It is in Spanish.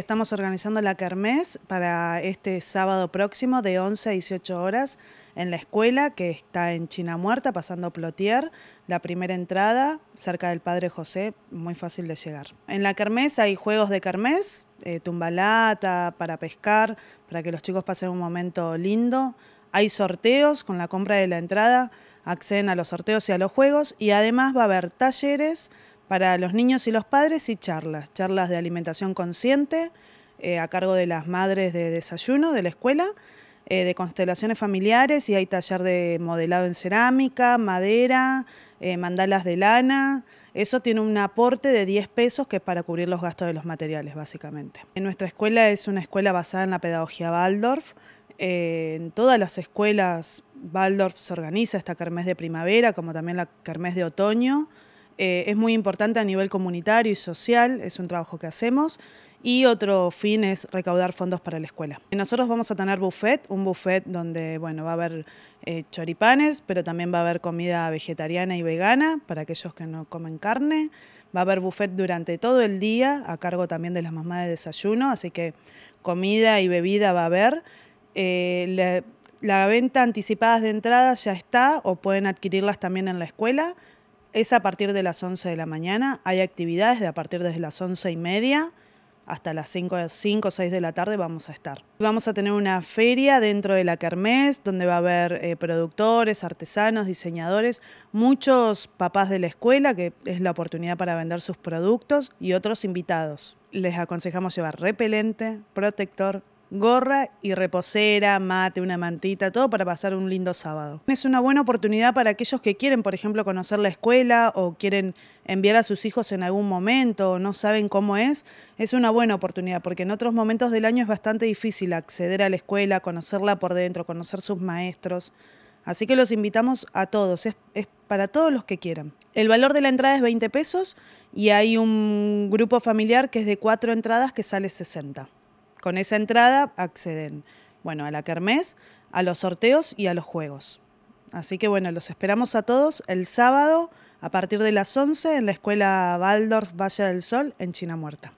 estamos organizando la Kermés para este sábado próximo de 11 a 18 horas en la escuela que está en China Muerta, pasando Plotier, la primera entrada, cerca del Padre José, muy fácil de llegar. En la Kermés hay juegos de Kermés, eh, tumbalata, para pescar, para que los chicos pasen un momento lindo. Hay sorteos con la compra de la entrada, acceden a los sorteos y a los juegos y además va a haber talleres para los niños y los padres y charlas, charlas de alimentación consciente eh, a cargo de las madres de desayuno de la escuela, eh, de constelaciones familiares y hay taller de modelado en cerámica, madera, eh, mandalas de lana. Eso tiene un aporte de 10 pesos que es para cubrir los gastos de los materiales, básicamente. En nuestra escuela es una escuela basada en la pedagogía Waldorf. en todas las escuelas Waldorf se organiza esta carmes de primavera, como también la carmes de otoño. Eh, es muy importante a nivel comunitario y social, es un trabajo que hacemos. Y otro fin es recaudar fondos para la escuela. Nosotros vamos a tener buffet, un buffet donde bueno, va a haber eh, choripanes, pero también va a haber comida vegetariana y vegana para aquellos que no comen carne. Va a haber buffet durante todo el día, a cargo también de las mamás de desayuno, así que comida y bebida va a haber. Eh, la, venta anticipada de entradas ya está o pueden adquirirlas también en la escuela es a partir de las 11 de la mañana. Hay actividades de a partir desde las 11 y media hasta las 5, 5 o 6 de la tarde vamos a estar. Vamos a tener una feria dentro de la Kermés, donde va a haber eh, productores, artesanos, diseñadores, muchos papás de la escuela, que es la oportunidad para vender sus productos, y otros invitados. Les aconsejamos llevar repelente, protector, gorra y reposera, mate, una mantita, todo para pasar un lindo sábado. Es una buena oportunidad para aquellos que quieren, por ejemplo, conocer la escuela o quieren enviar a sus hijos en algún momento o no saben cómo es. Es una buena oportunidad porque en otros momentos del año es bastante difícil acceder a la escuela, conocerla por dentro, conocer sus maestros. Así que los invitamos a todos, es, para todos los que quieran. El valor de la entrada es 20 pesos y hay un grupo familiar que es de cuatro entradas que sale 60. Con esa entrada acceden, bueno, a la kermés, a los sorteos y a los juegos. Así que bueno, los esperamos a todos el sábado a partir de las 11 en la escuela Waldorf Valle del Sol en China Muerta.